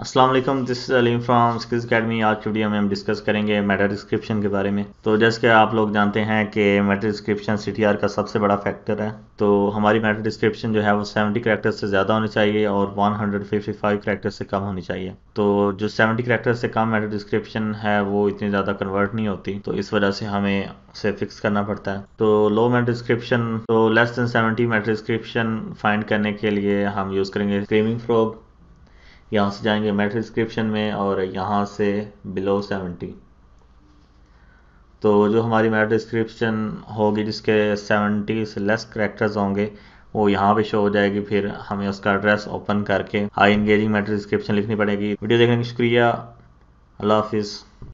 Aslam this Aleem from skills academy आज की video में हम डिस्कस करेंगे मेटा डिस्क्रिप्शन के बारे में तो जैसे कि आप लोग जानते हैं कि मेटा डिस्क्रिप्शन सी का सबसे बड़ा फैक्टर है तो हमारी मेटा डिस्क्रिप्शन जो है वो 70 करेक्टर से ज़्यादा होनी चाहिए और 155 करेक्टर से कम होनी चाहिए तो जो 70 करेक्टर से कम मेटा डिस्क्रिप्शन है वो इतनी ज़्यादा कन्वर्ट नहीं होती तो इस वजह से हमें से फिक्स करना पड़ता है तो लो मेटा डिस्क्रिप्शन तो less than seventy meta description find करने के लिए हम यूज़ करेंगे स्क्रीमिंग फ्रॉग यहाँ से जाएंगे मेट डिस्क्रिप्शन में और यहाँ से बिलो सेवेंटी तो जो हमारी मेट डिस्क्रिप्शन होगी जिसके सेवेंटी से लेस करेक्टर्स होंगे वो यहाँ पे शो हो जाएगी फिर हमें उसका एड्रेस ओपन करके हाई एंगेजिंग मेट डिस्क्रिप्शन लिखनी पड़ेगी वीडियो देखने का शुक्रिया अल्लाह हाफिज़